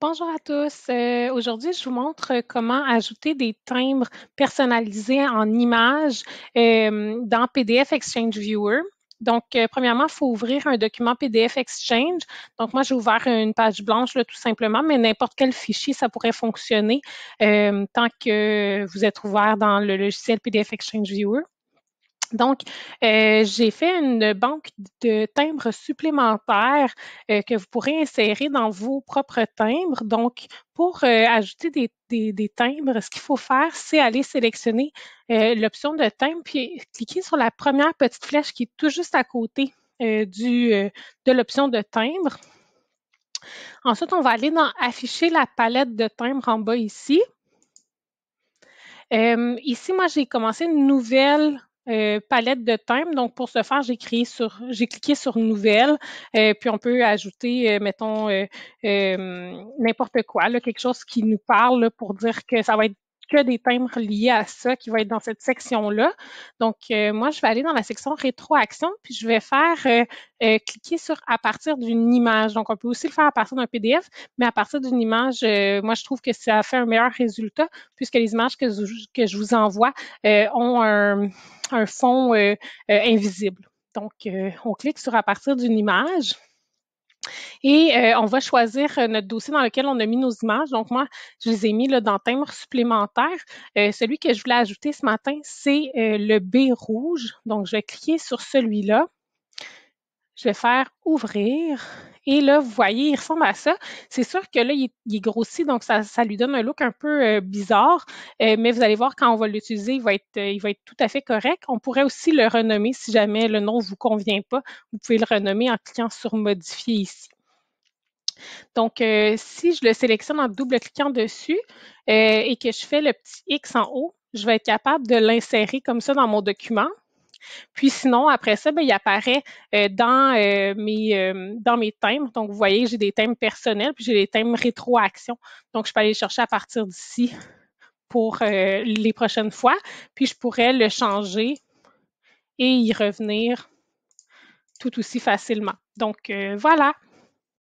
Bonjour à tous. Euh, aujourd'hui, je vous montre comment ajouter des timbres personnalisés en images euh, dans PDF Exchange Viewer. Donc, euh, premièrement, il faut ouvrir un document PDF Exchange. Donc, moi, j'ai ouvert une page blanche, là, tout simplement, mais n'importe quel fichier, ça pourrait fonctionner tant que vous êtes ouvert dans le logiciel PDF Exchange Viewer. Donc, euh, j'ai fait une banque de timbres supplémentaires euh, que vous pourrez insérer dans vos propres timbres. Donc, pour euh, ajouter des, timbres, ce qu'il faut faire, c'est aller sélectionner l'option de timbre, puis cliquer sur la première petite flèche qui est tout juste à côté du, de l'option de timbre. Ensuite, on va aller dans Afficher la palette de timbres en bas ici. ici, moi, j'ai commencé une nouvelle euh, palette de thèmes. Donc, pour ce faire, j'ai créé sur, j'ai cliqué sur nouvelle, euh, puis on peut ajouter, euh, mettons, n'importe quoi, quelque chose qui nous parle pour dire que ça va être que des timbres liés à ça qui vont être dans cette section-là. Donc, euh, moi, je vais aller dans la section rétroaction, puis je vais faire euh, euh, cliquer sur à partir d'une image. Donc, on peut aussi le faire à partir d'un PDF, mais à partir d'une image, moi, je trouve que ça fait un meilleur résultat puisque les images que, je, vous envoie ont un, un fond invisible. Donc, on clique sur à partir d'une image. Et euh, on va choisir euh, notre dossier dans lequel on a mis nos images. Donc, moi, je les ai mis là, dans timbre supplémentaire. Euh, celui que je voulais ajouter ce matin, c'est le B rouge. Donc, je vais cliquer sur celui-là. Je vais faire ouvrir. Et là, vous voyez, il ressemble à ça. C'est sûr que là, il, est, grossi, donc ça, lui donne un look un peu bizarre. mais vous allez voir, quand on va l'utiliser, va être il va être tout à fait correct. On pourrait aussi le renommer si jamais le nom ne vous convient pas. Vous pouvez le renommer en cliquant sur Modifier ici. Donc, euh, si je le sélectionne en double-cliquant dessus euh, et que je fais le petit X en haut, je vais être capable de l'insérer comme ça dans mon document. Puis sinon, après ça, ben, il apparaît euh, dans, mes, dans mes thèmes. Donc, vous voyez, j'ai des thèmes personnels, puis j'ai des thèmes rétroaction. Donc, je peux aller chercher à partir d'ici pour les prochaines fois. Puis, je pourrais le changer et y revenir tout aussi facilement. Donc, voilà.